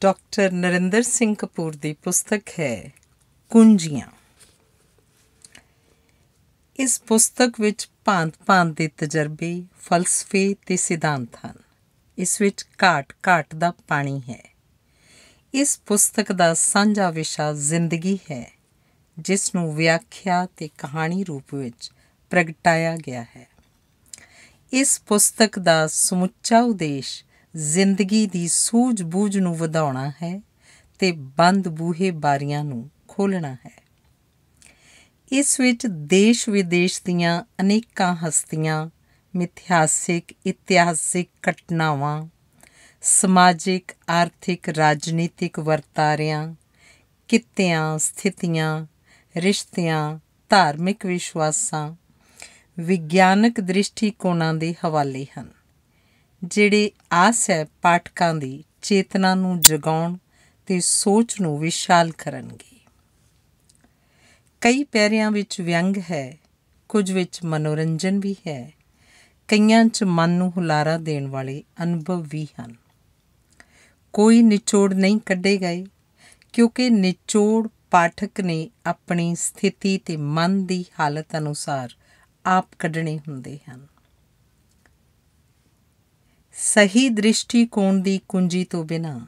Doctor Narinder Singh Kapoor ਦੀ ਪੁਸਤਕ ਹੈ ਕੁੰਜੀਆਂ ਇਸ ਪੁਸਤਕ ਵਿੱਚ ਭਾਂਤ-ਭਾਂਤ ਦੇ ਤਜਰਬੇ, ਫਲਸਫੇ ਤੇ ਸਿਧਾਂਤ ਹਨ। ਇਸ ਵਿੱਚ ਘਾਟ-ਘਾਟ ਦਾ ਪਾਣੀ ਹੈ। ਇਸ ਪੁਸਤਕ ਦਾ ਸਾਂਝਾ ਵਿਸ਼ਾ ਜ਼ਿੰਦਗੀ ਹੈ, ਜਿਸ ਨੂੰ ਵਿਆਖਿਆ ਤੇ ਕਹਾਣੀ ਰੂਪ ਵਿੱਚ ਪ੍ਰਗਟਾਇਆ ਗਿਆ ਹੈ। ਇਸ ਪੁਸਤਕ ਦਾ ਸਮੁੱਚਾ ਉਦੇਸ਼ ਜ਼ਿੰਦਗੀ ਦੀ ਸੂਝ-ਬੂਝ ਨੂੰ ਵਧਾਉਣਾ ਹੈ ਤੇ ਬੰਦ ਬੂਹੇ ਬਾਰੀਆਂ ਨੂੰ ਖੋਲਣਾ ਹੈ ਇਸ ਵਿੱਚ ਦੇਸ਼ ਵਿਦੇਸ਼ ਦੀਆਂ ਅਨੇਕਾਂ ਹਸਤੀਆਂ ਮਿਥਿਹਾਸਿਕ ਇਤਿਹਾਸਿਕ ਘਟਨਾਵਾਂ ਸਮਾਜਿਕ ਆਰਥਿਕ ਰਾਜਨੀਤਿਕ ਵਰਤਾਰਿਆਂ ਕਿੱਤਿਆਂ ਸਥਿਤੀਆਂ ਰਿਸ਼ਤਿਆਂ ਧਾਰਮਿਕ ਵਿਸ਼ਵਾਸਾਂ ਵਿਗਿਆਨਕ ਦ੍ਰਿਸ਼ਟੀਕੋਣਾਂ ਦੇ ਹਵਾਲੇ ਹਨ ਜਿਹੜੇ ਆਸ ਹੈ ਪਾਠਕਾਂ ਦੀ ਚੇਤਨਾ ਨੂੰ ਜਗਾਉਣ ਤੇ ਸੋਚ ਨੂੰ ਵਿਸ਼ਾਲ ਕਰਨਗੇ ਕਈ ਪੈਰਿਆਂ ਵਿੱਚ ਵਿਅੰਗ ਹੈ ਕੁਝ ਵਿੱਚ ਮਨੋਰੰਜਨ ਵੀ ਹੈ ਕਈਆਂ 'ਚ ਮਨ ਨੂੰ ਹੁਲਾਰਾ ਦੇਣ ਵਾਲੇ ਅਨੁਭਵ ਵੀ ਹਨ ਕੋਈ ਨਿਚੋੜ ਨਹੀਂ ਕੱਢੇ ਗਏ ਕਿਉਂਕਿ ਨਿਚੋੜ ਪਾਠਕ ਨੇ ਆਪਣੀ ਸਥਿਤੀ ਤੇ ਮਨ ਦੀ ਹਾਲਤ ਅਨੁਸਾਰ ਆਪ ਕੱਢਣੇ ਹੁੰਦੇ ਹਨ ਸਹੀ ਦ੍ਰਿਸ਼ਟੀਕੋਣ ਦੀ ਕੁੰਜੀ ਤੋਂ ਬਿਨਾ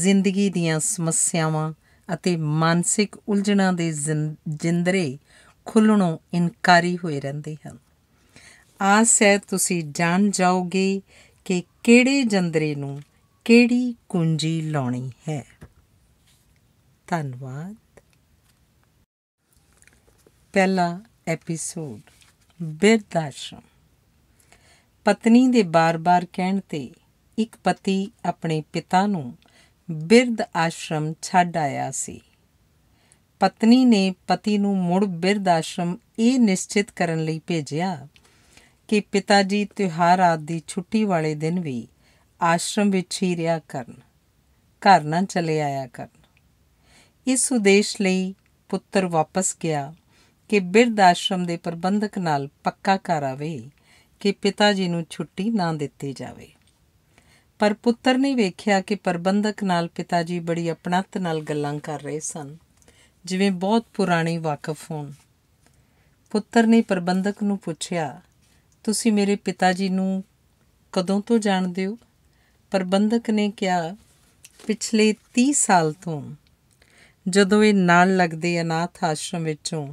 ਜ਼ਿੰਦਗੀ ਦੀਆਂ ਸਮੱਸਿਆਵਾਂ ਅਤੇ ਮਾਨਸਿਕ ਉਲਝਣਾਂ ਦੇ ਜਿੰਦਰੇ ਖੁੱਲਣੋਂ ਇਨਕਾਰੀ ਹੋਏ ਰਹਿੰਦੇ ਹਨ ਆਸ ਹੈ ਤੁਸੀਂ ਜਾਣ ਜਾਓਗੇ ਕਿ ਕਿਹੜੇ ਜੰਦਰੇ ਨੂੰ ਕਿਹੜੀ ਕੁੰਜੀ ਲਾਉਣੀ ਹੈ ਧੰਨਵਾਦ ਪਹਿਲਾ ਐਪੀਸੋਡ ਬਿਰਦਾਸ਼ਮ ਪਤਨੀ ਦੇ ਬਾਰ-ਬਾਰ ਕਹਿਣ ਤੇ ਇੱਕ ਪਤੀ ਆਪਣੇ ਪਿਤਾ ਨੂੰ ਬਿਰਧ ਆਸ਼ਰਮ ਛੱਡ ਆਇਆ ਸੀ ਪਤਨੀ ਨੇ ਪਤੀ ਨੂੰ ਮੁੜ ਬਿਰਧ ਆਸ਼ਰਮ ਇਹ ਨਿਸ਼ਚਿਤ ਕਰਨ ਲਈ ਭੇਜਿਆ ਕਿ ਪਿਤਾ ਜੀ ਤਿਹਾਰ ਆਦ ਦੀ ਛੁੱਟੀ ਵਾਲੇ ਦਿਨ ਵੀ ਆਸ਼ਰਮ ਵਿੱਚ ਹੀ ਰਿਹਾ ਕਰਨ ਘਰ ਨਾ ਚਲੇ ਆਇਆ ਕਰਨ ਇਸ ਉਦੇਸ਼ ਲਈ ਪੁੱਤਰ ਵਾਪਸ ਗਿਆ ਕਿ ਬਿਰਧ ਆਸ਼ਰਮ ਦੇ ਪ੍ਰਬੰਧਕ ਨਾਲ ਪੱਕਾ ਕਰਾਵੇ ਆਵੇ ਕਿ ਪਿਤਾ ਜੀ ਨੂੰ ਛੁੱਟੀ ਨਾ ਦਿੱਤੀ ਜਾਵੇ ਪਰ ਪੁੱਤਰ ਨੇ ਵੇਖਿਆ ਕਿ ਪ੍ਰਬੰਧਕ ਨਾਲ ਪਿਤਾ ਜੀ ਬੜੀ ਆਪਣਤ ਨਾਲ ਗੱਲਾਂ ਕਰ ਰਹੇ ਸਨ ਜਿਵੇਂ ਬਹੁਤ ਪੁਰਾਣੇ ਵਾਕਫ ਹੋਣ ਪੁੱਤਰ ਨੇ ਪ੍ਰਬੰਧਕ ਨੂੰ ਪੁੱਛਿਆ ਤੁਸੀਂ ਮੇਰੇ ਪਿਤਾ ਜੀ ਨੂੰ ਕਦੋਂ ਤੋਂ ਜਾਣਦੇ ਹੋ ਪ੍ਰਬੰਧਕ ਨੇ ਕਿਹਾ ਪਿਛਲੇ 30 ਸਾਲ ਤੋਂ ਜਦੋਂ ਇਹ ਨਾਲ ਲੱਗਦੇ ਅਨਾਥ ਆਸ਼ਰਮ ਵਿੱਚੋਂ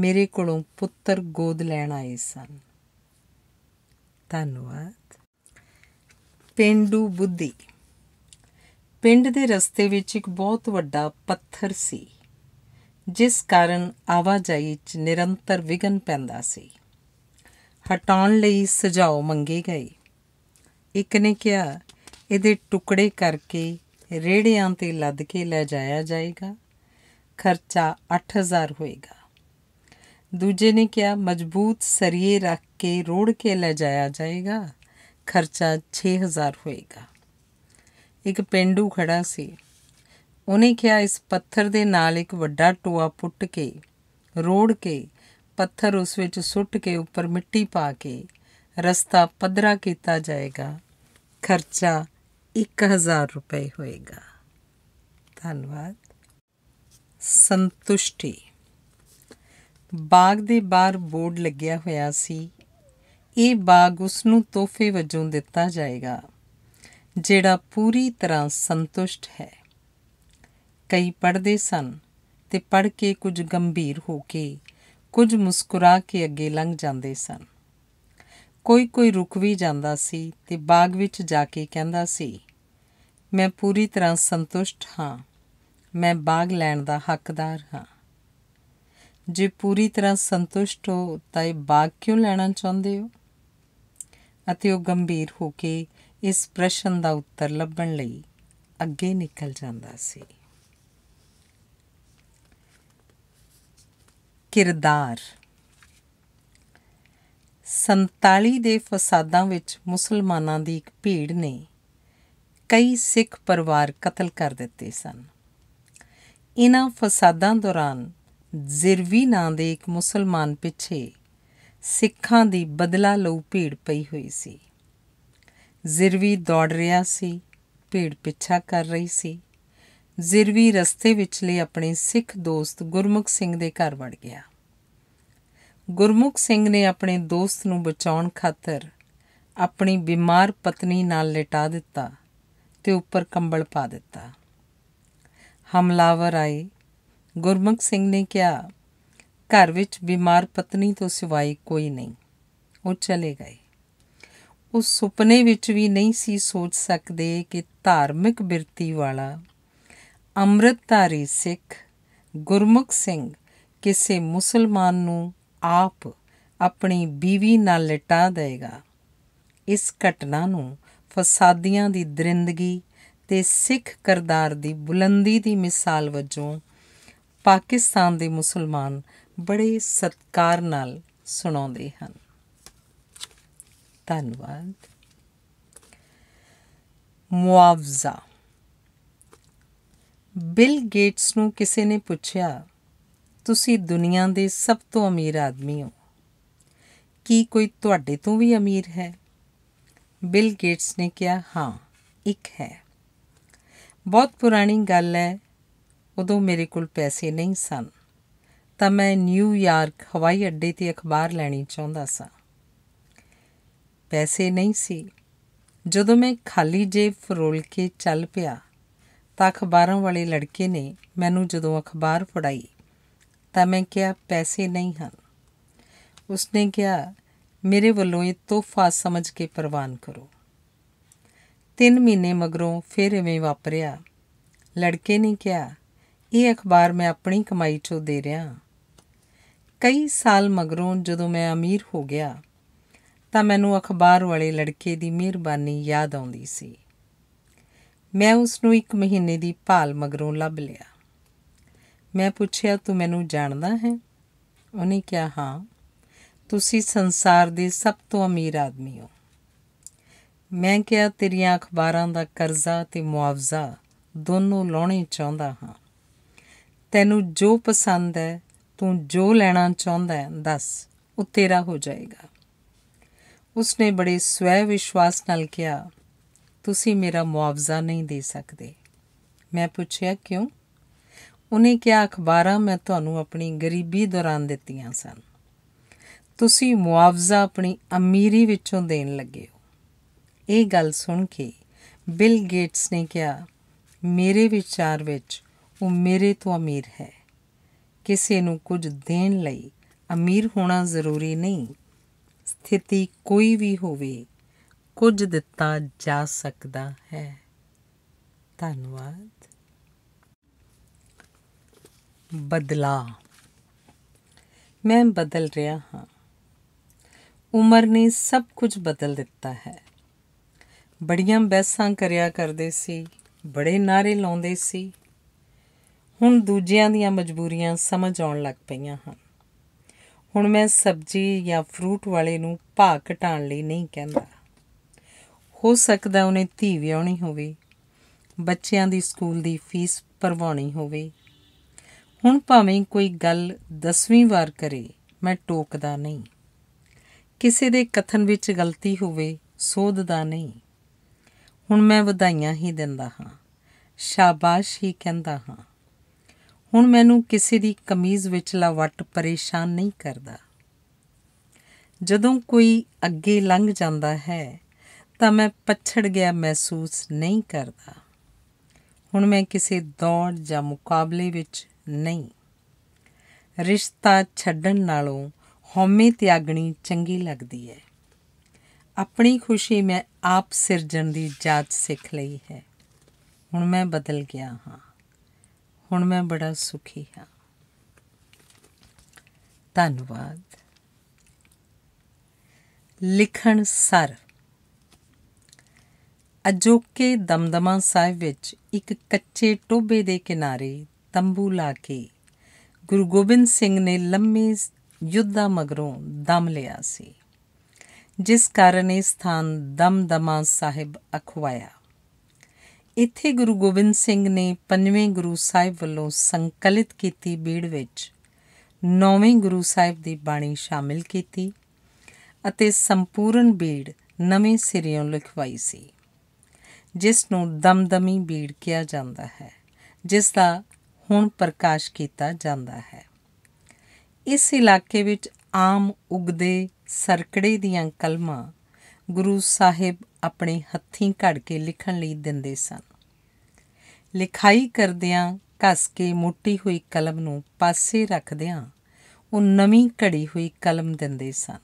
ਮੇਰੇ ਕੋਲੋਂ ਪੁੱਤਰ ਗੋਦ ਲੈਣ ਆਏ ਸਨ ਧੰਨਵਾਦ ਪਿੰਡੂ ਬੁੱਧੀ ਪਿੰਡ ਦੇ ਰਸਤੇ ਵਿੱਚ ਇੱਕ ਬਹੁਤ ਵੱਡਾ ਪੱਥਰ ਸੀ ਜਿਸ ਕਾਰਨ ਆਵਾਜਾਈ 'ਚ ਨਿਰੰਤਰ ਵਿਗਨ ਪੈਂਦਾ ਸੀ ਹਟਾਉਣ ਲਈ ਸੁਝਾਅ ਮੰਗੇ ਗਏ ਇੱਕ ਨੇ ਕਿਹਾ ਇਹਦੇ ਟੁਕੜੇ ਕਰਕੇ ਰੇੜਿਆਂ ਤੇ ਲੱਦ ਕੇ ਲੈ ਜਾਇਆ ਜਾਏਗਾ ਖਰਚਾ 8000 ਹੋਏਗਾ ਦੂਜੇ ਨੇ ਕਿਹਾ ਮਜ਼ਬੂਤ ਸਰੀਏ ਰੱਖ ਕੇ ਰੋੜ ਕੇ ਲੈ ਜਾਇਆ ਜਾਏਗਾ ਖਰਚਾ 6000 ਹੋਏਗਾ ਇੱਕ ਪਿੰਡੂ ਖੜਾ ਸੀ ਉਹਨੇ ਕਿਹਾ ਇਸ ਪੱਥਰ ਦੇ ਨਾਲ ਇੱਕ ਵੱਡਾ ਟੋਆ ਪੁੱਟ ਕੇ ਰੋੜ ਕੇ ਪੱਥਰ ਉਸ ਵਿੱਚ ਸੁੱਟ ਕੇ ਉੱਪਰ ਮਿੱਟੀ ਪਾ ਕੇ ਰਸਤਾ ਪਧਰਾ ਕੀਤਾ ਜਾਏਗਾ ਖਰਚਾ 1000 ਰੁਪਏ ਹੋਏਗਾ ਧੰਨਵਾਦ ਸੰਤੁਸ਼ਟੀ ਬਾਗ ਦੇ ਬਾਹਰ ਬੋਰਡ ਲੱਗਿਆ ਹੋਇਆ ਸੀ ਇਹ ਬਾਗ ਉਸ ਨੂੰ ਤੋਹਫੇ ਵਜੋਂ ਦਿੱਤਾ ਜਾਏਗਾ ਜਿਹੜਾ ਪੂਰੀ ਤਰ੍ਹਾਂ ਸੰਤੁਸ਼ਟ ਹੈ ਕਈ ਪੜਦੇ ਸਨ ਤੇ ਪੜ ਕੇ ਕੁਝ ਗੰਭੀਰ ਹੋ ਕੇ ਕੁਝ ਮੁਸਕਰਾ ਕੇ ਅੱਗੇ ਲੰਘ ਜਾਂਦੇ ਸਨ ਕੋਈ ਕੋਈ ਰੁਕ ਵੀ ਜਾਂਦਾ ਸੀ ਤੇ ਬਾਗ ਵਿੱਚ ਜਾ ਕੇ ਕਹਿੰਦਾ ਸੀ ਮੈਂ ਪੂਰੀ ਤਰ੍ਹਾਂ ਸੰਤੁਸ਼ਟ ਹਾਂ ਮੈਂ ਬਾਗ ਲੈਣ ਦਾ ਹੱਕਦਾਰ ਹਾਂ ਜੇ ਪੂਰੀ ਤਰ੍ਹਾਂ ਸੰਤੁਸ਼ਟ ਹੋ ਤਾਂ ਇਹ ਬਾਗ ਕਿਉਂ ਲੈਣਾ ਚਾਹੁੰਦੇ ਹੋ ਅਤੇ ਉਹ ਗੰਭੀਰ ਹੋ ਕੇ ਇਸ ਪ੍ਰਸ਼ਨ ਦਾ ਉੱਤਰ ਲੱਭਣ ਲਈ ਅੱਗੇ ਨਿਕਲ ਜਾਂਦਾ ਸੀ ਕਿਰਦਾਰ 47 ਦੇ ਫਸਾਦਾਂ ਵਿੱਚ ਮੁਸਲਮਾਨਾਂ ਦੀ ਇੱਕ ਭੀੜ ਨੇ ਕਈ ਸਿੱਖ ਪਰਿਵਾਰ ਕਤਲ ਕਰ ਦਿੱਤੇ ਸਨ ਇਨ੍ਹਾਂ ਫਸਾਦਾਂ ਦੌਰਾਨ ਜ਼ਿਰਵੀ ਨਾਂ ਦੇ ਇੱਕ ਮੁਸਲਮਾਨ ਪਿੱਛੇ ਸਿੱਖਾਂ ਦੀ ਬਦਲਾ ਲਊ ਭੀੜ ਪਈ ਹੋਈ ਸੀ ਜ਼ਿਰਵੀ ਦੌੜ ਰਿਹਾ ਸੀ ਭੀੜ ਪਿੱਛਾ ਕਰ ਰਹੀ ਸੀ ਜ਼ਿਰਵੀ ਰਸਤੇ ਵਿਚਲੇ ਆਪਣੇ ਸਿੱਖ ਦੋਸਤ ਗੁਰਮੁਖ ਸਿੰਘ ਦੇ ਘਰ ਵੜ ਗਿਆ ਗੁਰਮੁਖ ਸਿੰਘ ਨੇ ਆਪਣੇ ਦੋਸਤ ਨੂੰ ਬਚਾਉਣ ਖਾਤਰ ਆਪਣੀ ਬਿਮਾਰ ਪਤਨੀ ਨਾਲ ਲਟਾ ਦਿੱਤਾ ਤੇ ਉੱਪਰ ਕੰਬਲ ਪਾ ਦਿੱਤਾ ਹਮਲਾਵਰ ਆਏ ਗੁਰਮੁਖ ਸਿੰਘ ਨੇ ਕਿਹਾ ਘਰ ਵਿੱਚ ਬਿਮਾਰ ਪਤਨੀ ਤੋਂ ਸਿਵਾਏ ਕੋਈ ਨਹੀਂ ਉਹ ਚਲੇ ਗਏ ਉਸ ਸੁਪਨੇ ਵਿੱਚ ਵੀ ਨਹੀਂ ਸੀ ਸੋਚ ਸਕਦੇ ਕਿ ਧਾਰਮਿਕ ਬਿਰਤੀ ਵਾਲਾ ਅੰਮ੍ਰਿਤਧਾਰੀ ਸਿੱਖ ਗੁਰਮੁਖ ਸਿੰਘ ਕਿਸੇ ਮੁਸਲਮਾਨ ਨੂੰ ਆਪ ਆਪਣੀ ਬੀਵੀ ਨਾਲ ਲਟਾ ਦੇਗਾ ਇਸ ਘਟਨਾ ਨੂੰ ਫਸਾਦੀਆਂ ਦੀ ਦਰਿੰਦਗੀ ਤੇ ਸਿੱਖ ਕਰਦਾਰ ਦੀ ਬੁਲੰਦੀ ਦੀ ਮਿਸਾਲ ਵਜੋਂ ਪਾਕਿਸਤਾਨ ਦੇ ਮੁਸਲਮਾਨ ਬੜੇ ਸਤਕਾਰ ਨਾਲ ਸੁਣਾਉਂਦੇ ਹਨ ਧੰਨਵਾਦ ਮੁਆਵਜ਼ਾ ਬਿਲ ਗੇਟਸ ਨੂੰ ਕਿਸੇ ਨੇ ਪੁੱਛਿਆ ਤੁਸੀਂ ਦੁਨੀਆ ਦੇ ਸਭ ਤੋਂ ਅਮੀਰ ਆਦਮੀ ਹੋ ਕੀ ਕੋਈ ਤੁਹਾਡੇ ਤੋਂ ਵੀ ਅਮੀਰ ਹੈ ਬਿਲ ਗੇਟਸ ਨੇ ਕਿਹਾ ਹਾਂ ਇੱਕ ਹੈ ਬਹੁਤ ਪੁਰਾਣੀ ਗੱਲ ਹੈ ਉਦੋਂ ਮੇਰੇ ਕੋਲ ਪੈਸੇ ਨਹੀਂ ਸਨ ਤਾਂ ਮੈਂ ਨਿਊਯਾਰਕ ਹਵਾਈ ਅੱਡੇ ਤੇ ਅਖਬਾਰ ਲੈਣੀ ਚਾਹੁੰਦਾ ਸਾਂ ਪੈਸੇ ਨਹੀਂ ਸੀ ਜਦੋਂ ਮੈਂ ਖਾਲੀ ਜੇਬ ਫਰੋਲ ਕੇ ਚੱਲ ਪਿਆ ਤਾਂ ਅਖਬਾਰਾਂ ਵਾਲੇ ਲੜਕੇ ਨੇ ਮੈਨੂੰ ਜਦੋਂ ਅਖਬਾਰ ਫੜਾਈ ਤਾਂ ਮੈਂ ਕਿਹਾ ਪੈਸੇ ਨਹੀਂ ਹਨ ਉਸਨੇ ਕਿਹਾ ਮੇਰੇ ਵੱਲੋਂ ਇਹ ਤੋਹਫਾ ਸਮਝ ਕੇ ਪ੍ਰਵਾਨ ਕਰੋ 3 ਮਹੀਨੇ ਮਗਰੋਂ ਫਿਰ ਐਵੇਂ ਵਾਪਰਿਆ ਲੜਕੇ ਨੇ ਕਿਹਾ ਇਹ ਅਖਬਾਰ ਮੈਂ ਆਪਣੀ ਕਮਾਈ ਚੋਂ ਦੇ ਰਿਹਾ ਕਈ ਸਾਲ ਮਗਰੋਂ ਜਦੋਂ ਮੈਂ ਅਮੀਰ ਹੋ ਗਿਆ ਤਾਂ ਮੈਨੂੰ ਅਖਬਾਰ ਵਾਲੇ ਲੜਕੇ ਦੀ ਮਿਹਰਬਾਨੀ ਯਾਦ ਆਉਂਦੀ ਸੀ ਮੈਂ ਉਸ ਨੂੰ ਇੱਕ ਮਹੀਨੇ ਦੀ ਭਾਲ ਮਗਰੋਂ ਲੱਭ ਲਿਆ ਮੈਂ ਪੁੱਛਿਆ ਤੂੰ ਮੈਨੂੰ ਜਾਣਦਾ ਹੈ ਉਹਨੇ ਕਿਹਾ ਹਾਂ ਤੁਸੀਂ ਸੰਸਾਰ ਦੇ ਸਭ ਤੋਂ ਅਮੀਰ ਆਦਮੀ ਹੋ ਮੈਂ ਕਿਹਾ ਤੇਰੀਆਂ ਅਖਬਾਰਾਂ ਦਾ ਕਰਜ਼ਾ ਤੇ ਮੁਆਵਜ਼ਾ ਦੋਨੋਂ ਲਾਉਣੇ ਚਾਹੁੰਦਾ ਹਾਂ ਤੈਨੂੰ ਜੋ ਪਸੰਦ ਹੈ ਤੂੰ ਜੋ ਲੈਣਾ ਚਾਹੁੰਦਾ ਹੈ ਦੱਸ ਉਹ ਤੇਰਾ ਹੋ ਜਾਏਗਾ ਉਸਨੇ ਬੜੇ ਸਵੈ ਵਿਸ਼ਵਾਸ ਨਾਲ ਕਿਹਾ ਤੁਸੀਂ ਮੇਰਾ ਮੁਆਵਜ਼ਾ ਨਹੀਂ ਦੇ ਸਕਦੇ ਮੈਂ ਪੁੱਛਿਆ ਕਿਉਂ ਉਹਨੇ ਕਿਹਾ ਅਖਬਾਰਾਂ ਮੈਂ ਤੁਹਾਨੂੰ ਆਪਣੀ ਗਰੀਬੀ ਦੌਰਾਨ ਦਿੱਤੀਆਂ ਸਨ ਤੁਸੀਂ ਮੁਆਵਜ਼ਾ ਆਪਣੀ ਅਮੀਰੀ ਵਿੱਚੋਂ ਦੇਣ ਲੱਗੇ ਹੋ ਇਹ ਗੱਲ ਸੁਣ ਕੇ ਬਿਲ ਗੇਟਸ ਨੇ ਕਿਹਾ ਮੇਰੇ ਵਿਚਾਰ ਵਿੱਚ ਉਹ ਮੇਰੇ ਤੋਂ ਅਮੀਰ ਹੈ ਕਿਸੇ ਨੂੰ ਕੁਝ ਦੇਣ ਲਈ ਅਮੀਰ ਹੋਣਾ ਜ਼ਰੂਰੀ ਨਹੀਂ ਸਥਿਤੀ ਕੋਈ ਵੀ ਹੋਵੇ ਕੁਝ ਦਿੱਤਾ ਜਾ ਸਕਦਾ ਹੈ ਧੰਨਵਾਦ ਬਦਲਾ ਮੈਂ ਬਦਲ ਰਿਹਾ ਹਾਂ ਉਮਰ ਨੇ ਸਭ ਕੁਝ ਬਦਲ ਦਿੱਤਾ ਹੈ ਬੜੀਆਂ ਬਹਿਸਾਂ ਕਰਿਆ ਕਰਦੇ ਸੀ ਬੜੇ ਨਾਰੇ ਲਾਉਂਦੇ ਸੀ ਹੁਣ ਦੂਜਿਆਂ ਦੀਆਂ ਮਜਬੂਰੀਆਂ ਸਮਝ ਆਉਣ ਲੱਗ ਪਈਆਂ ਹਨ ਹੁਣ ਮੈਂ ਸਬਜ਼ੀ ਜਾਂ ਫਰੂਟ ਵਾਲੇ ਨੂੰ ਭਾਅ ਘਟਾਉਣ ਲਈ ਨਹੀਂ ਕਹਿੰਦਾ ਹੋ ਸਕਦਾ ਉਹਨੇ ਧੀ ਵਿਆਹਣੀ ਹੋਵੇ ਬੱਚਿਆਂ ਦੀ ਸਕੂਲ ਦੀ ਫੀਸ ਭਰਵਾਉਣੀ ਹੋਵੇ ਹੁਣ ਭਾਵੇਂ ਕੋਈ ਗੱਲ 10ਵੀਂ ਵਾਰ ਕਰੇ ਮੈਂ ਟੋਕਦਾ ਨਹੀਂ ਕਿਸੇ ਦੇ ਕਥਨ ਵਿੱਚ ਗਲਤੀ ਹੋਵੇ ਸੋਧਦਾ ਨਹੀਂ ਹੁਣ ਮੈਂ ਵਧਾਈਆਂ ਹੀ ਦਿੰਦਾ ਹਾਂ ਸ਼ਾਬਾਸ਼ ਹੀ ਕਹਿੰਦਾ ਹਾਂ ਹੁਣ ਮੈਨੂੰ ਕਿਸੇ ਦੀ ਕਮੀਜ਼ ਵਿਚਲਾ ਵੱਟ ਪਰੇਸ਼ਾਨ ਨਹੀਂ ਕਰਦਾ ਜਦੋਂ ਕੋਈ ਅੱਗੇ ਲੰਘ ਜਾਂਦਾ ਹੈ ਤਾਂ ਮੈਂ ਪਛੜ ਗਿਆ ਮਹਿਸੂਸ ਨਹੀਂ ਕਰਦਾ ਹੁਣ ਮੈਂ ਕਿਸੇ ਦੌੜ ਜਾਂ ਮੁਕਾਬਲੇ ਵਿੱਚ ਨਹੀਂ ਰਿਸ਼ਤਾ ਛੱਡਣ ਨਾਲੋਂ ਹਉਮੈ ਤਿਆਗਣੀ ਚੰਗੀ ਲੱਗਦੀ ਹੈ ਆਪਣੀ ਖੁਸ਼ੀ ਮੈਂ ਆਪ ਸਿਰਜਣ ਦੀ ਜਾਚ ਸਿੱਖ ਲਈ ਹੈ ਹੁਣ ਮੈਂ ਬਦਲ ਗਿਆ ਹਾਂ ਹੁਣ ਮੈਂ ਬੜਾ ਸੁਖੀ ਹਾਂ ਧੰਨਵਾਦ ਲਿਖਣ ਸਰ ਅਜੋਕੇ ਦਮਦਮਾ ਸਾਹਿਬ ਵਿੱਚ ਇੱਕ ਕੱਚੇ ਟੋਬੇ ਦੇ ਕਿਨਾਰੇ ਤੰਬੂ ਲਾ ਕੇ ਗੁਰੂ ਗੋਬਿੰਦ ਸਿੰਘ ਨੇ ਲੰਮੇ ਯੁੱਧਾਂ ਮਗਰੋਂ ਦਮ ਲਿਆ ਸੀ ਜਿਸ ਕਾਰਨ ਇਹ ਸਥਾਨ ਦਮਦਮਾ ਸਾਹਿਬ ਅਖਵਾਇਆ ਇੱਥੇ ਗੁਰੂ ਗੋਬਿੰਦ ਸਿੰਘ ਨੇ ਪੰਜਵੇਂ ਗੁਰੂ ਸਾਹਿਬ ਵੱਲੋਂ ਸੰਕਲਿਤ ਕੀਤੀ ਬੀੜ ਵਿੱਚ ਨੌਵੇਂ ਗੁਰੂ ਸਾਹਿਬ ਦੀ ਬਾਣੀ ਸ਼ਾਮਿਲ ਕੀਤੀ ਅਤੇ ਸੰਪੂਰਨ ਬੀੜ ਨਵੇਂ ਸਿਰਿਓਂ ਲਿਖਵਾਈ ਸੀ ਜਿਸ ਨੂੰ ਦਮਦਮੀ ਬੀੜ ਕਿਹਾ ਜਾਂਦਾ ਹੈ ਜਿਸ ਦਾ ਹੁਣ ਪ੍ਰਕਾਸ਼ ਕੀਤਾ ਜਾਂਦਾ ਹੈ ਇਸ ਇਲਾਕੇ ਵਿੱਚ ਆਮ ਉਗਦੇ ਸਰਕੜੇ ਦੀਆਂ ਕਲਮਾਂ ਗੁਰੂ ਸਾਹਿਬ ਆਪਣੇ ਹੱਥੀਂ ਘੜ ਕੇ ਲਿਖਣ ਲਈ ਦਿੰਦੇ ਸਨ ਲਿਖਾਈ ਕਰਦਿਆਂ ਘਸ ਕੇ ਮੋਟੀ ਹੋਈ ਕਲਮ ਨੂੰ ਪਾਸੇ ਰੱਖਦਿਆਂ ਉਹ ਨਵੀਂ ਘੜੀ ਹੋਈ ਕਲਮ ਦਿੰਦੇ ਸਨ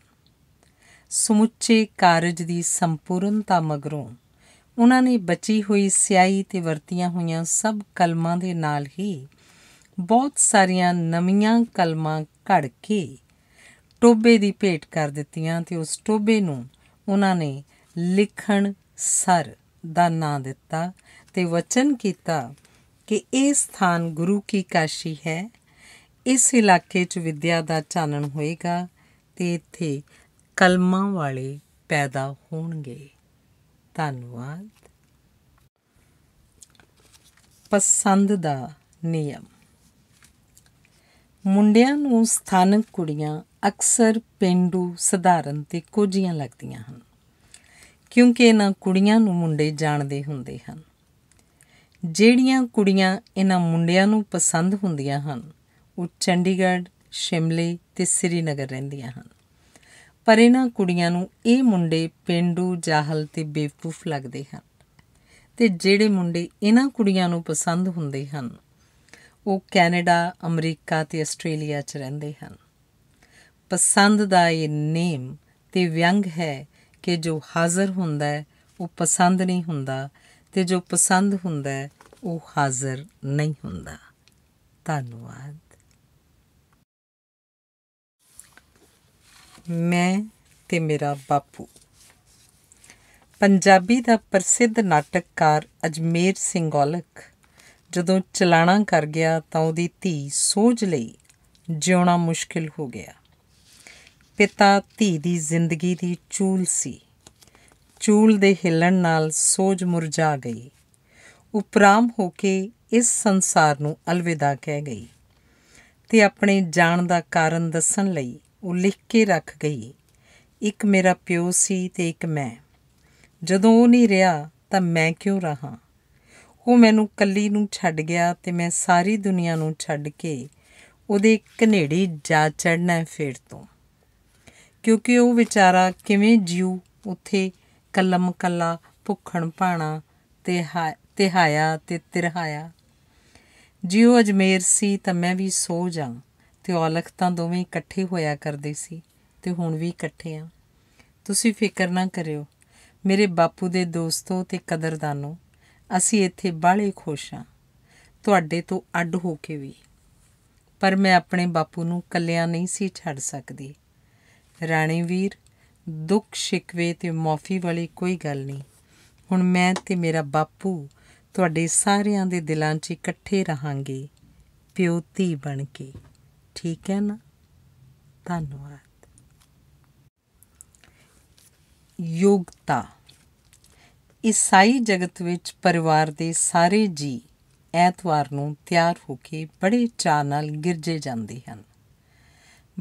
ਸਮੁੱਚੇ ਕਾਰਜ ਦੀ ਸੰਪੂਰਨਤਾ ਮਗਰੋਂ ਉਹਨਾਂ ਨੇ ਬਚੀ ਹੋਈ ਸਿਆਹੀ ਤੇ ਵਰਤੀਆਂ ਹੋਈਆਂ ਸਭ ਕਲਮਾਂ ਦੇ ਨਾਲ ਹੀ ਬਹੁਤ ਸਾਰੀਆਂ ਨਵੀਆਂ ਕਲਮਾਂ ਘੜ ਕੇ ਟੋਬੇ ਦੀ ਭੇਟ ਕਰ ਦਿੱਤੀਆਂ ਤੇ ਉਸ ਟੋਬੇ ਨੂੰ ਉਹਨਾਂ ਨੇ ਲਿਖਣ ਸਰ ਦਾ ਨਾਂ ਦਿੱਤਾ ਤੇ ਵਚਨ ਕੀਤਾ ਕਿ ਇਹ ਸਥਾਨ ਗੁਰੂ ਕੀ ਕਾਸ਼ੀ ਹੈ ਇਸ ਇਲਾਕੇ 'ਚ ਵਿਦਿਆ ਦਾ ਚਾਨਣ ਹੋਏਗਾ ਤੇ ਇੱਥੇ ਕਲਮਾਂ ਵਾਲੇ ਪੈਦਾ ਹੋਣਗੇ ਧੰਨਵਾਦ ਪਸੰਦ ਦਾ ਨਿਯਮ ਮੁੰਡਿਆਂ ਨੂੰ ਸਥਾਨਕ ਕੁੜੀਆਂ ਅਕਸਰ ਪਿੰਡੂ ਸਧਾਰਨ ਤੇ ਕੋਝੀਆਂ ਲੱਗਦੀਆਂ ਹਨ ਕਿਉਂਕਿ ਇਹਨਾਂ ਕੁੜੀਆਂ ਨੂੰ ਮੁੰਡੇ ਜਾਣਦੇ ਹੁੰਦੇ ਹਨ ਜਿਹੜੀਆਂ ਕੁੜੀਆਂ ਇਹਨਾਂ ਮੁੰਡਿਆਂ ਨੂੰ ਪਸੰਦ ਹੁੰਦੀਆਂ ਹਨ ਉਹ ਚੰਡੀਗੜ੍ਹ ਸ਼ਿਮਲੇ ਤੇ ਸ੍ਰੀਨਗਰ ਰਹਿੰਦੀਆਂ ਹਨ ਪਰ ਇਹਨਾਂ ਕੁੜੀਆਂ ਨੂੰ ਇਹ ਮੁੰਡੇ ਪਿੰਡੂ ਜਾਹਲ ਤੇ ਬੇਵਕੂਫ ਲੱਗਦੇ ਹਨ ਤੇ ਜਿਹੜੇ ਮੁੰਡੇ ਇਹਨਾਂ ਕੁੜੀਆਂ ਨੂੰ ਪਸੰਦ ਹੁੰਦੇ ਹਨ ਉਹ ਕੈਨੇਡਾ ਅਮਰੀਕਾ ਤੇ ਆਸਟ੍ਰੇਲੀਆ 'ਚ ਰਹਿੰਦੇ ਹਨ ਪਸੰਦ ਦਾ ਇਹ ਨੇਮ ਤੇ ਵਿਅੰਗ ਹੈ ਕਿ ਜੋ ਹਾਜ਼ਰ ਹੁੰਦਾ ਹੈ ਉਹ ਪਸੰਦ ਨਹੀਂ ਹੁੰਦਾ ਤੇ ਜੋ ਪਸੰਦ ਹੁੰਦਾ ਹੈ ਉਹ ਹਾਜ਼ਰ ਨਹੀਂ ਹੁੰਦਾ ਧੰਨਵਾਦ ਮੈਂ ਤੇ ਮੇਰਾ ਬਾਪੂ ਪੰਜਾਬੀ ਦਾ ਪ੍ਰਸਿੱਧ ਨਾਟਕਕਾਰ ਅਜਮੇਰ ਸਿੰਘ ਔਲਖ ਜਦੋਂ ਚਲਾਣਾ ਕਰ ਗਿਆ ਤਾਂ ਉਹਦੀ ਧੀ ਸੋਝ ਲਈ ਜਿਉਣਾ ਮੁਸ਼ਕਿਲ ਹੋ ਗਿਆ ਪਿਤਾ ਧੀ ਦੀ ਜ਼ਿੰਦਗੀ ਦੀ ਚੂਲ ਸੀ ਚੂਲ ਦੇ ਹਿੱਲਣ ਨਾਲ ਸੋਝ ਮੁਰਝਾ ਗਈ ਉਪਰਾਮ ਹੋ ਕੇ ਇਸ ਸੰਸਾਰ ਨੂੰ ਅਲਵਿਦਾ ਕਹਿ ਗਈ ਤੇ ਆਪਣੇ ਜਾਣ ਦਾ ਕਾਰਨ ਦੱਸਣ ਲਈ ਉਹ ਲਿਖ ਕੇ ਰੱਖ ਗਈ ਇੱਕ ਮੇਰਾ ਪਿਓ ਸੀ ਤੇ ਇੱਕ ਮੈਂ ਜਦੋਂ ਉਹ ਨਹੀਂ ਰਿਹਾ ਤਾਂ ਮੈਂ ਕਿਉਂ ਰਹਾ ਉਹ ਮੈਨੂੰ ਕੱਲੀ ਨੂੰ ਛੱਡ ਗਿਆ ਤੇ ਮੈਂ ਸਾਰੀ ਦੁਨੀਆ ਨੂੰ ਛੱਡ ਕੇ ਉਹਦੇ ਕਨੇੜੀ ਜਾ ਚੜਨਾ ਫੇਰ ਤੋਂ ਕਿਉਂਕਿ ਉਹ ਵਿਚਾਰਾ ਕਿਵੇਂ ਜੀਉ ਉੱਥੇ ਕਲਮ ਕੱਲਾ ਭੁੱਖਣ ਪਾਣਾ ਤੇ ਤਿਹਾਇਆ ਤੇ ਤਿਰਹਾਇਆ ਜਿਉ ਅਜਮੇਰ ਸੀ ਤਾਂ ਮੈਂ ਵੀ ਸੋ ਜਾਂ ਤੇ ਔਲਖ ਤਾਂ ਦੋਵੇਂ ਇਕੱਠੇ ਹੋਇਆ ਕਰਦੇ ਸੀ ਤੇ ਹੁਣ ਵੀ ਇਕੱਠੇ ਆ ਤੁਸੀਂ ਫਿਕਰ ਨਾ ਕਰਿਓ ਮੇਰੇ ਬਾਪੂ ਦੇ ਦੋਸਤੋ ਤੇ ਕਦਰਦਾਨੋ ਅਸੀਂ ਇੱਥੇ ਬਾਲੇ ਖੁਸ਼ ਆ ਤੁਹਾਡੇ ਤੋਂ ਅੱਡ ਹੋ ਕੇ ਵੀ ਪਰ ਮੈਂ ਆਪਣੇ ਬਾਪੂ ਨੂੰ ਕੱਲਿਆਂ ਨਹੀਂ ਸੀ ਛੱਡ ਸਕਦੀ ਰਾਣੀ ਵੀਰ ਦੁੱਖ ਸ਼ਿਕਵੇ ਤੇ ਮਾਫੀ ਵਾਲੀ ਕੋਈ ਗੱਲ ਨਹੀਂ ਹੁਣ ਮੈਂ ਤੇ ਮੇਰਾ ਬਾਪੂ ਤੁਹਾਡੇ ਸਾਰਿਆਂ ਦੇ ਦਿਲਾਂ 'ਚ ਇਕੱਠੇ ਰਹਾਂਗੇ ਪਿਓਤੀ ਬਣ ਕੇ ਠੀਕ ਹੈ ਨਾ ਧੰਨਵਾਦ ਯੋਗਤਾ ਈਸਾਈ ਜਗਤ ਵਿੱਚ ਪਰਿਵਾਰ ਦੇ ਸਾਰੇ ਜੀ ਐਤਵਾਰ ਨੂੰ ਤਿਆਰ ਹੋ ਕੇ ਬੜੇ ਚਾਅ ਨਾਲ ਗਿਰਜੇ ਜਾਂਦੇ ਹਨ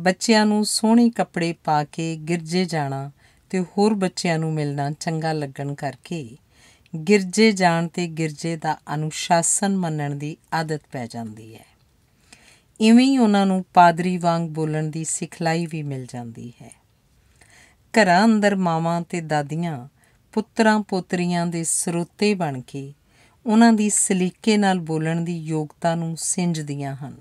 ਬੱਚਿਆਂ ਨੂੰ ਸੋਹਣੇ ਕੱਪੜੇ ਪਾ ਕੇ ਗਿਰਜੇ ਜਾਣਾ ਤੇ ਹੋਰ ਬੱਚਿਆਂ ਨੂੰ ਮਿਲਣਾ ਚੰਗਾ ਲੱਗਣ ਕਰਕੇ ਗਿਰਜੇ ਜਾਣ ਤੇ ਗਿਰਜੇ ਦਾ ਅਨੁਸ਼ਾਸਨ ਮੰਨਣ ਦੀ ਆਦਤ ਪੈ ਜਾਂਦੀ ਹੈ ਇਵੇਂ ਹੀ ਉਹਨਾਂ ਨੂੰ ਪਾਦਰੀ ਵਾਂਗ ਬੋਲਣ ਦੀ ਸਿਖਲਾਈ ਵੀ ਮਿਲ ਜਾਂਦੀ ਹੈ ਘਰਾਂ ਅੰਦਰ ਮਾਵਾਂ ਤੇ ਦਾਦੀਆਂ ਪੁੱਤਰਾਂ ਪੋਤਰੀਆਂ ਦੇ ਸਰੋਤੇ ਬਣ ਕੇ ਉਹਨਾਂ ਦੀ ਸਲੀਕੇ ਨਾਲ ਬੋਲਣ ਦੀ ਯੋਗਤਾ ਨੂੰ ਸਿੰਜਦੀਆਂ ਹਨ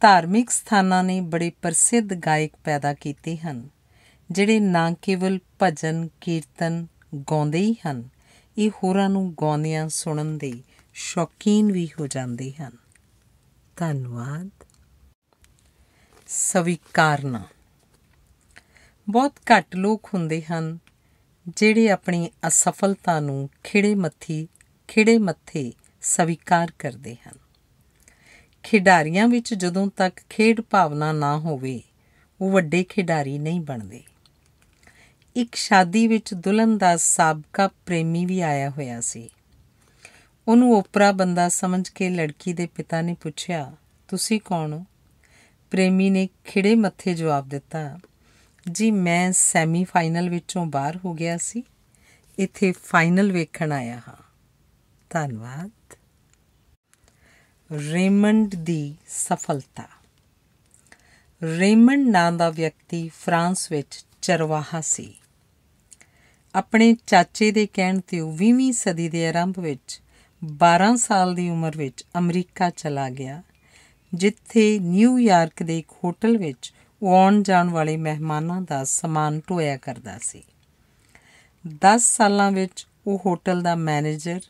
ਧਾਰਮਿਕ ਸਥਾਨਾਂ ਨੇ ਬੜੇ ਪ੍ਰਸਿੱਧ ਗਾਇਕ ਪੈਦਾ ਕੀਤੇ ਹਨ ਜਿਹੜੇ ਨਾ ਕੇਵਲ ਭਜਨ ਕੀਰਤਨ ਗਾਉਂਦੇ ਹੀ ਹਨ ਇਹ ਹੋਰਾਂ ਨੂੰ ਗਾਉਂਦਿਆਂ ਸੁਣਨ ਦੇ ਸ਼ੌਕੀਨ ਵੀ ਹੋ ਜਾਂਦੇ ਹਨ ਧੰਨਵਾਦ ਸਵੀਕਾਰਨਾ ਬਹੁਤ ਘੱਟ ਲੋਕ ਹੁੰਦੇ ਹਨ ਜਿਹੜੇ ਆਪਣੀ ਅਸਫਲਤਾ ਨੂੰ ਖਿੜੇ ਮੱਥੀ ਖਿੜੇ ਮੱਥੇ ਸਵੀਕਾਰ ਕਰਦੇ ਹਨ ਖਿਡਾਰੀਆਂ ਵਿੱਚ ਜਦੋਂ ਤੱਕ ਖੇਡ ਭਾਵਨਾ ਨਾ ਹੋਵੇ ਉਹ ਵੱਡੇ ਖਿਡਾਰੀ ਨਹੀਂ ਬਣਦੇ ਇੱਕ ਸ਼ਾਦੀ ਵਿੱਚ ਦੁਲਹਨ ਦਾ ਸਾਬਕਾ ਪ੍ਰੇਮੀ ਵੀ ਆਇਆ ਹੋਇਆ ਸੀ ਉਹਨੂੰ ਓਪਰਾ ਬੰਦਾ ਸਮਝ ਕੇ ਲੜਕੀ ਦੇ ਪਿਤਾ ਨੇ ਪੁੱਛਿਆ ਤੁਸੀਂ ਕੌਣ ਹੋ ਪ੍ਰੇਮੀ ਨੇ ਖਿੜੇ ਮੱਥੇ ਜਵਾਬ ਦਿੱਤਾ ਜੀ ਮੈਂ ਸੈਮੀ ਫਾਈਨਲ ਵਿੱਚੋਂ ਬਾਹਰ ਹੋ ਗਿਆ ਸੀ ਇੱਥੇ ਫਾਈਨਲ ਵੇਖਣ ਆਇਆ ਹਾਂ ਧੰਨਵਾਦ ਰੇਮੰਡ ਦੀ ਸਫਲਤਾ ਰੇਮੰਡ ਨਾਂ ਦਾ ਵਿਅਕਤੀ ਫਰਾਂਸ ਵਿੱਚ ਚਰਵਾਹਾ ਸੀ ਆਪਣੇ ਚਾਚੇ ਦੇ ਕਹਿਣ ਤੇ 20ਵੀਂ ਸਦੀ ਦੇ ਆਰੰਭ ਵਿੱਚ 12 ਸਾਲ ਦੀ ਉਮਰ ਵਿੱਚ ਅਮਰੀਕਾ ਚਲਾ ਗਿਆ ਜਿੱਥੇ ਨਿਊਯਾਰਕ ਦੇ ਇੱਕ ਹੋਟਲ ਵਿੱਚ ਆਉਣ ਜਾਣ ਵਾਲੇ ਮਹਿਮਾਨਾਂ ਦਾ ਸਮਾਨ ਢੋਇਆ ਕਰਦਾ ਸੀ 10 ਸਾਲਾਂ ਵਿੱਚ ਉਹ ਹੋਟਲ ਦਾ ਮੈਨੇਜਰ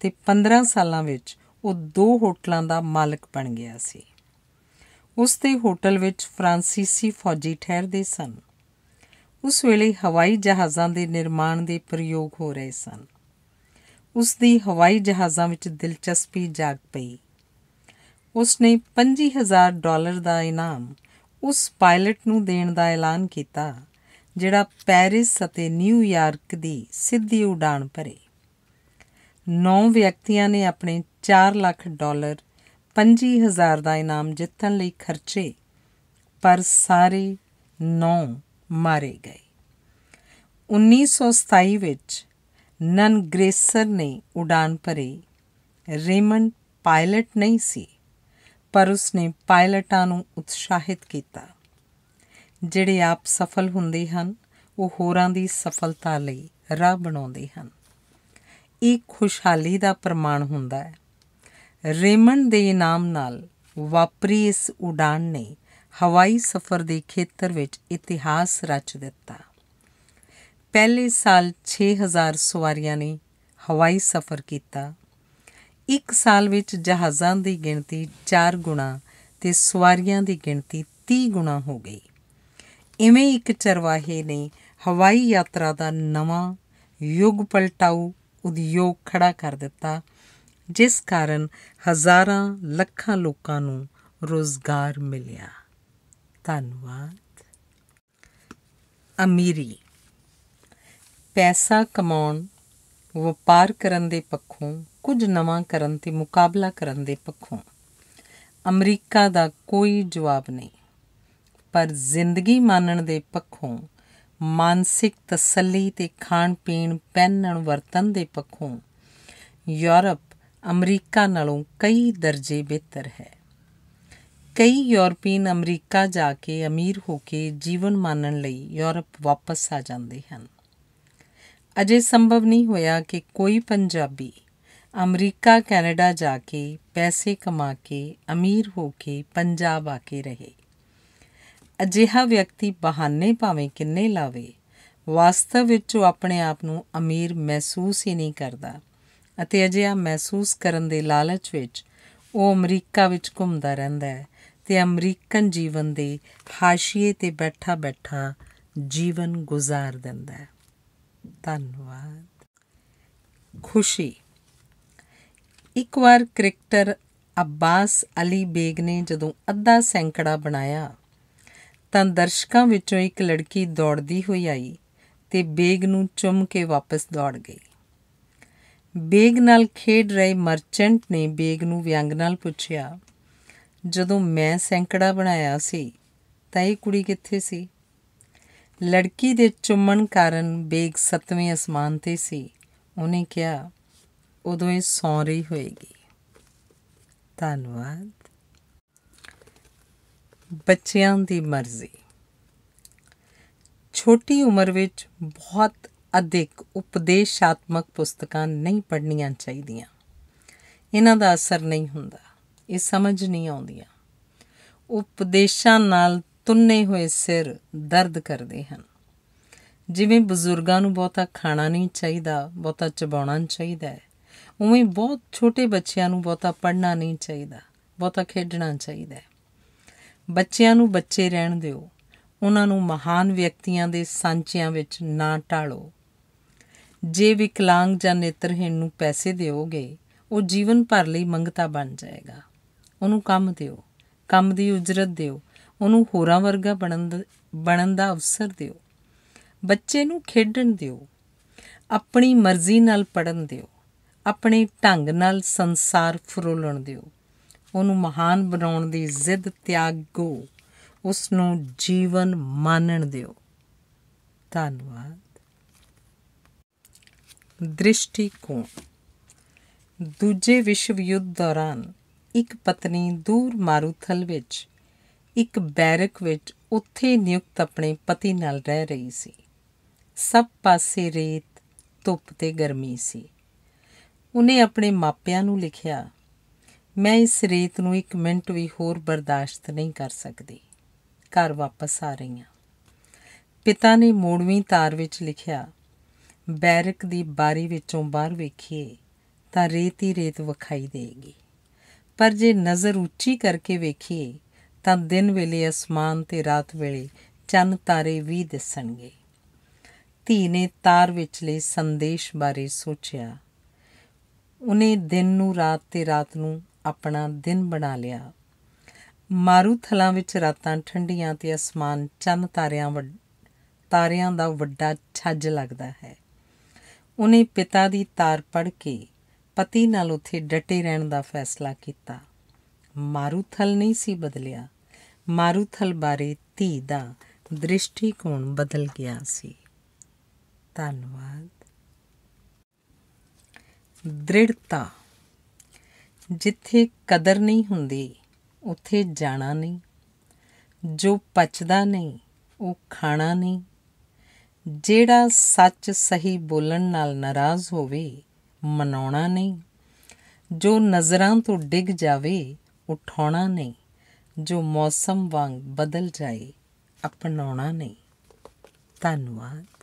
ਤੇ 15 ਸਾਲਾਂ ਵਿੱਚ ਉਹ ਦੋ ਹੋਟਲਾਂ ਦਾ ਮਾਲਕ ਬਣ ਗਿਆ ਸੀ ਉਸ ਦੇ ਹੋਟਲ ਵਿੱਚ ਫ੍ਰਾਂਸੀਸੀ ਫੌਜੀ ਠਹਿਰਦੇ ਸਨ ਉਸ ਵੇਲੇ ਹਵਾਈ ਜਹਾਜ਼ਾਂ ਦੇ ਨਿਰਮਾਣ ਦੇ ਪ੍ਰਯੋਗ ਹੋ ਰਹੇ ਸਨ ਉਸ ਦੀ ਹਵਾਈ ਜਹਾਜ਼ਾਂ ਵਿੱਚ ਦਿਲਚਸਪੀ ਜਾਗ ਪਈ ਉਸ ਨੇ 25000 ਡਾਲਰ ਦਾ ਇਨਾਮ ਉਸ ਪਾਇਲਟ ਨੂੰ ਦੇਣ ਦਾ ਐਲਾਨ ਕੀਤਾ ਜਿਹੜਾ ਪੈਰਿਸ ਅਤੇ ਨਿਊਯਾਰਕ ਦੀ ਸਿੱਧੀ ਉਡਾਨ ਭਰੇ 9 ਵਿਅਕਤੀਆਂ ਨੇ ਆਪਣੇ 4 ਲੱਖ ਡਾਲਰ 25000 ਦਾ ਇਨਾਮ ਜਿੱਤਣ ਲਈ ਖਰਚੇ ਪਰ ਸਾਰੇ 9 ਮਾਰੇ ਗਏ 1927 ਵਿੱਚ ਨਨ ਗ੍ਰੇਸਰ ਨੇ ਉਡਾਨ ਭਰੀ ਰੇਮਨ ਪਾਇਲਟ ਨਹੀਂ ਸੀ ਪਰ ਉਸਨੇ ਪਾਇਲਟਾਂ ਨੂੰ ਉਤਸ਼ਾਹਿਤ ਕੀਤਾ ਜਿਹੜੇ ਆਪ ਸਫਲ ਹੁੰਦੇ ਹਨ ਉਹ ਹੋਰਾਂ ਦੀ ਸਫਲਤਾ ਲਈ ਰਾਹ ਬਣਾਉਂਦੇ ਹਨ ਇਹ ਖੁਸ਼ਹਾਲੀ ਦਾ ਪ੍ਰਮਾਣ ਹੁੰਦਾ ਹੈ ਰੇਮੰਡ ਦੇ ਇਨਾਮ ਨਾਲ ਵਾਪਰੀ ਇਸ ਉਡਾਨ ਨੇ ਹਵਾਈ ਸਫ਼ਰ ਦੇ ਖੇਤਰ ਵਿੱਚ ਇਤਿਹਾਸ ਰਚ ਦਿੱਤਾ ਪਹਿਲੇ ਸਾਲ 6000 ਸਵਾਰੀਆਂ ਨੇ ਹਵਾਈ ਸਫ਼ਰ ਕੀਤਾ ਇੱਕ ਸਾਲ ਵਿੱਚ ਜਹਾਜ਼ਾਂ ਦੀ ਗਿਣਤੀ 4 ਗੁਣਾ ਤੇ ਸਵਾਰੀਆਂ ਦੀ ਗਿਣਤੀ 30 ਗੁਣਾ ਹੋ ਗਈ ਇਵੇਂ ਇੱਕ ਚਰਵਾਹੇ ਨੇ ਹਵਾਈ ਯਾਤਰਾ ਦਾ ਨਵਾਂ ਯੁੱਗ ਪਲਟਾਊ ਉਦਯੋਗ ਖੜਾ ਕਰ ਦਿੱਤਾ ਜਿਸ ਕਾਰਨ ਹਜ਼ਾਰਾਂ ਲੱਖਾਂ ਲੋਕਾਂ ਨੂੰ ਰੋਜ਼ਗਾਰ ਮਿਲਿਆ ਧੰਨਵਾਦ ਅਮੀਰੀ ਪੈਸਾ ਕਮਾਉਣ ਵਪਾਰ ਕਰਨ ਦੇ ਪੱਖੋਂ ਕੁਝ ਨਵਾਂ ਕਰਨ ਤੇ ਮੁਕਾਬਲਾ ਕਰਨ ਦੇ ਪੱਖੋਂ ਅਮਰੀਕਾ ਦਾ ਕੋਈ ਜਵਾਬ ਨਹੀਂ ਪਰ ਜ਼ਿੰਦਗੀ ਮਾਨਣ ਦੇ ਪੱਖੋਂ ਮਾਨਸਿਕ ਤਸੱਲੀ ਤੇ ਖਾਣ ਪੀਣ ਪਹਿਨਣ ਵਰਤਨ ਦੇ ਪੱਖੋਂ ਯੂਰਪ ਅਮਰੀਕਾ ਨਾਲੋਂ ਕਈ ਦਰਜੇ ਬਿਹਤਰ ਹੈ ਕਈ ਯੂਰਪੀਨ ਅਮਰੀਕਾ ਜਾ ਕੇ ਅਮੀਰ ਹੋ ਕੇ ਜੀਵਨ ਮਾਨਣ ਲਈ ਯੂਰਪ ਵਾਪਸ ਆ ਜਾਂਦੇ ਹਨ ਅਜੇ ਸੰਭਵ ਨਹੀਂ ਹੋਇਆ ਕਿ ਕੋਈ ਪੰਜਾਬੀ ਅਮਰੀਕਾ ਕੈਨੇਡਾ ਜਾ ਕੇ ਪੈਸੇ ਕਮਾ ਕੇ ਅਮੀਰ ਹੋ ਕੇ ਪੰਜਾਬ ਆ ਕੇ ਰਹੇ ਅਜਿਹਾ ਵਿਅਕਤੀ ਬਹਾਨੇ ਭਾਵੇਂ ਕਿੰਨੇ ਲਾਵੇ ਵਾਸਤਵ ਵਿੱਚ ਉਹ ਆਪਣੇ ਆਪ ਨੂੰ ਅਮੀਰ ਮਹਿਸੂਸ ਹੀ ਨਹੀਂ ਕਰਦਾ ਅਤੇ ਅਜਿਹਾ ਮਹਿਸੂਸ ਕਰਨ ਦੇ ਲਾਲਚ ਵਿੱਚ ਉਹ ਅਮਰੀਕਾ ਵਿੱਚ ਘੁੰਮਦਾ ਰਹਿੰਦਾ ਹੈ ਤੇ ਅਮਰੀਕਨ ਜੀਵਨ ਦੇ ਹਾਸ਼ੀਏ ਤੇ ਬੈਠਾ ਬੈਠਾ ਜੀਵਨ ਗੁਜ਼ਾਰ ਦਿੰਦਾ ਹੈ ਧੰਨਵਾਦ ਖੁਸ਼ੀ ਇੱਕ ਵਾਰ ਕ੍ਰਿਕਟਰ ਅਬਾਸ ਅਲੀ ਬੇਗ ਨੇ ਜਦੋਂ ਅੱਧਾ ਸੈਂਕੜਾ ਬਣਾਇਆ ਤਾਂ ਦਰਸ਼ਕਾਂ ਵਿੱਚੋਂ ਇੱਕ ਲੜਕੀ ਦੌੜਦੀ ਹੋਈ ਆਈ ਤੇ ਬੇਗ ਨੂੰ ਚੁੰਮ ਕੇ ਵਾਪਸ ਦੌੜ ਗਈ ਬੇਗ ਨਾਲ ਖੇਡ ਰਹੇ ਮਰਚੈਂਟ ਨੇ ਬੇਗ ਨੂੰ ਵਿਅੰਗ ਨਾਲ ਪੁੱਛਿਆ ਜਦੋਂ ਮੈਂ ਸੈਂਕੜਾ ਬਣਾਇਆ ਸੀ ਤਾਂ ਇਹ ਕੁੜੀ ਕਿੱਥੇ ਸੀ ਲੜਕੀ ਦੇ ਚੁੰਮਣ ਕਾਰਨ ਬੇਗ ਸਤਵੇਂ ਅਸਮਾਨ ਤੇ ਸੀ ਉਹਨੇ ਕਿਹਾ ਉਦੋਂ ਹੀ ਸੌਂ ਰਹੀ ਹੋਏਗੀ ਧੰਨਵਾਦ ਬੱਚਿਆਂ ਦੀ ਮਰਜ਼ੀ ਛੋਟੀ ਉਮਰ ਵਿੱਚ ਬਹੁਤ ਅਧਿਕ ਉਪਦੇਸ਼ਾਤਮਕ ਪੁਸਤਕਾਂ ਨਹੀਂ ਪੜ੍ਹਨੀਆਂ ਚਾਹੀਦੀਆਂ ਇਹਨਾਂ ਦਾ ਅਸਰ ਨਹੀਂ ਹੁੰਦਾ ਇਹ ਸਮਝ ਨਹੀਂ ਆਉਂਦੀਆਂ ਉਪਦੇਸ਼ਾਂ ਨਾਲ ਤੁੰਨੇ ਹੋਏ ਸਿਰ ਦਰਦ ਕਰਦੇ ਹਨ ਜਿਵੇਂ ਬਜ਼ੁਰਗਾਂ ਨੂੰ ਬਹੁਤਾ ਖਾਣਾ ਨਹੀਂ ਚਾਹੀਦਾ ਬਹੁਤਾ ਚਬਾਉਣਾ ਚਾਹੀਦਾ ਹੈ ਉਵੇਂ ਬਹੁਤ ਛੋਟੇ ਬੱਚਿਆਂ ਨੂੰ ਬਹੁਤਾ ਪੜਨਾ ਨਹੀਂ ਚਾਹੀਦਾ ਬਹੁਤਾ ਖੇਡਣਾ ਚਾਹੀਦਾ ਹੈ ਬੱਚਿਆਂ ਨੂੰ ਬੱਚੇ ਰਹਿਣ ਦਿਓ ਉਹਨਾਂ ਨੂੰ ਮਹਾਨ ਵਿਅਕਤੀਆਂ ਦੇ ਸਾਂਚਿਆਂ ਵਿੱਚ ਨਾ ਢਾਲੋ ਜੇ ਵਿਕਲਾਂਗ ਜਾਂ ਨੇਤਰਹੀਣ ਨੂੰ ਪੈਸੇ ਦਿਓਗੇ ਉਹ ਜੀਵਨ ਭਰ ਲਈ ਮੰਗਤਾ ਬਣ ਜਾਏਗਾ ਉਹਨੂੰ ਕੰਮ ਦਿਓ ਕੰਮ ਦੀ ਉਜਰਤ ਦਿਓ ਉਹਨੂੰ ਹੋਰਾਂ ਵਰਗਾ ਬਣਨ ਬਣਨ ਦਾ ਅਵਸਰ ਦਿਓ ਬੱਚੇ ਨੂੰ ਖੇਡਣ ਦਿਓ ਆਪਣੀ ਮਰਜ਼ੀ ਨਾਲ ਪੜਨ ਦਿਓ ਆਪਣੇ ਢੰਗ ਨਾਲ ਸੰਸਾਰ ਫਰੋਲਣ ਦਿਓ ਉਹਨੂੰ ਮਹਾਨ ਬਣਾਉਣ ਦੀ ਜ਼ਿੱਦ ਤਿਆਗੋ ਉਸ ਨੂੰ ਜੀਵਨ ਮਾਨਣ ਦਿਓ ਧੰਨਵਾਦ ਦ੍ਰਿਸ਼ਟੀਕੋਣ ਦੂਜੇ ਵਿਸ਼ਵ ਯੁੱਧ ਦੌਰਾਨ ਇੱਕ ਪਤਨੀ ਦੂਰ ਮਾਰੂਥਲ ਵਿੱਚ ਇੱਕ ਬੈਰਕ ਵਿੱਚ ਉੱਥੇ ਨਿਯੁਕਤ ਆਪਣੇ ਪਤੀ ਨਾਲ ਰਹਿ ਰਹੀ ਸੀ ਸਭ ਪਾਸੇ ਰੇਤ ਧੁੱਪ ਤੇ ਗਰਮੀ ਸੀ ਉਹਨੇ ਆਪਣੇ ਮਾਪਿਆਂ ਨੂੰ ਲਿਖਿਆ ਮੈਂ ਇਸ ਰੇਤ ਨੂੰ ਇੱਕ ਮਿੰਟ ਵੀ ਹੋਰ ਬਰਦਾਸ਼ਤ ਨਹੀਂ ਕਰ ਸਕਦੀ ਘਰ ਵਾਪਸ ਆ ਰਹੀ ਹਾਂ ਪਿਤਾ ਨੇ ਮੋੜਵੀਂ ਤਾਰ ਵਿੱਚ ਲਿਖਿਆ ਬੈਰਕ ਦੀ ਬਾਰੀ ਵਿੱਚੋਂ ਬਾਹਰ ਵੇਖੀਏ ਤਾਂ ਰੇਤ ਹੀ ਰੇਤ ਵਿਖਾਈ ਦੇਗੀ ਪਰ ਜੇ ਨਜ਼ਰ ਉੱਚੀ ਕਰਕੇ ਵੇਖੀਏ ਤਾਂ ਦਿਨ ਵੇਲੇ ਅਸਮਾਨ ਤੇ ਰਾਤ ਵੇਲੇ ਚੰਨ ਤਾਰੇ ਵੀ ਦਿਸਣਗੇ ਧੀ ਨੇ ਤਾਰ ਵਿੱਚਲੇ ਸੰਦੇਸ਼ ਬਾਰੇ ਸੋਚਿਆ ਉਹਨੇ ਦਿਨ ਨੂੰ ਰਾਤ ਤੇ ਰਾਤ ਨੂੰ ਆਪਣਾ ਦਿਨ ਬਣਾ ਲਿਆ ਮਾਰੂਥਲਾਂ ਵਿੱਚ ਰਾਤਾਂ ਠੰਡੀਆਂ ਤੇ ਅਸਮਾਨ ਚੰਨ ਤਾਰਿਆਂ ਤਾਰਿਆਂ ਦਾ ਵੱਡਾ ਛੱਜ ਲੱਗਦਾ ਹੈ ਉਹਨੇ ਪਿਤਾ ਦੀ ਤਾਰ ਪੜ ਕੇ ਪਤੀ ਨਾਲ ਉੱਥੇ ਡਟੇ ਰਹਿਣ ਦਾ ਫੈਸਲਾ ਕੀਤਾ ਮਾਰੂਥਲ ਨਹੀਂ ਸੀ ਬਦਲਿਆ ਮਾਰੂਥਲ ਬਾਰੇ ਧੀ ਦਾ ਦ੍ਰਿਸ਼ਟੀਕੋਣ ਬਦਲ ਗਿਆ ਸੀ ਧੰਨਵਾਦ ਦ੍ਰਿੜਤਾ ਜਿੱਥੇ ਕਦਰ ਨਹੀਂ ਹੁੰਦੀ ਉੱਥੇ ਜਾਣਾ ਨਹੀਂ ਜੋ ਪਚਦਾ ਨਹੀਂ ਉਹ ਖਾਣਾ ਨਹੀਂ ਜਿਹੜਾ ਸੱਚ ਸਹੀ ਬੋਲਣ ਨਾਲ ਨਾਰਾਜ਼ ਹੋਵੇ ਮਨਾਉਣਾ ਨਹੀਂ ਜੋ ਨਜ਼ਰਾਂ ਤੋਂ ਡਿੱਗ ਜਾਵੇ ਉਠਾਉਣਾ ਨਹੀਂ ਜੋ ਮੌਸਮ ਵਾਂਗ ਬਦਲ ਜਾਏ ਅਪਣਾਉਣਾ ਨਹੀਂ ਧੰਨਵਾਦ